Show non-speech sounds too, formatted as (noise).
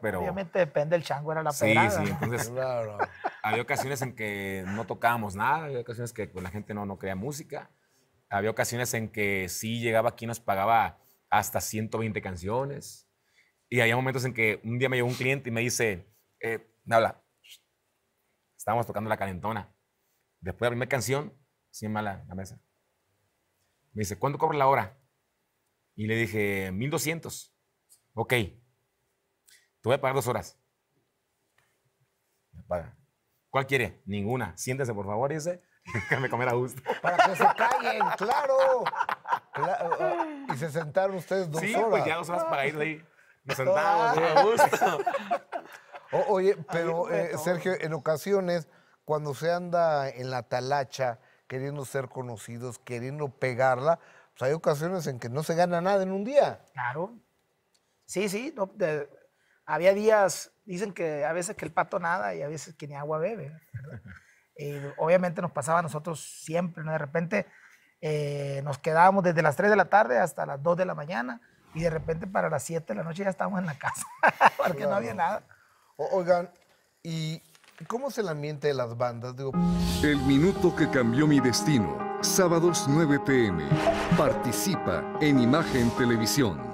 pero... Obviamente depende del chango, era la pelada. Sí, sí, entonces había ocasiones en que no tocábamos nada, había ocasiones que la gente no, no creía música, había ocasiones en que sí llegaba aquí y nos pagaba hasta 120 canciones, y había momentos en que un día me llegó un cliente y me dice, eh, habla, estábamos tocando la calentona, después de la primera canción, sin mala la mesa, me dice, ¿cuánto cobra la hora? Y le dije, 1200. Ok, te voy a pagar dos horas. paga. ¿Cuál quiere? Ninguna. Siéntese, por favor, dice. (laughs) déjame comer a gusto. Para que se callen, claro. Eh, eh, y se sentaron ustedes dos horas. Sí, pues ya dos horas para ir ahí. Nos sentamos, ah. a gusto. oye, pero eh, Sergio, en ocasiones, cuando se anda en la talacha, queriendo ser conocidos, queriendo pegarla, pues hay ocasiones en que no se gana nada en un día. Claro. Sí, sí, no, había días, dicen que a veces que el pato nada y a veces que ni agua bebe. Eh, obviamente nos pasaba a nosotros siempre, ¿no? De repente eh, nos quedábamos desde las 3 de la tarde hasta las 2 de la mañana y de repente para las 7 de la noche ya estábamos en la casa (laughs) porque no había nada. oigan, ¿y cómo es el ambiente de las bandas? El minuto que cambió mi destino, sábados 9 pm. Participa en Imagen Televisión.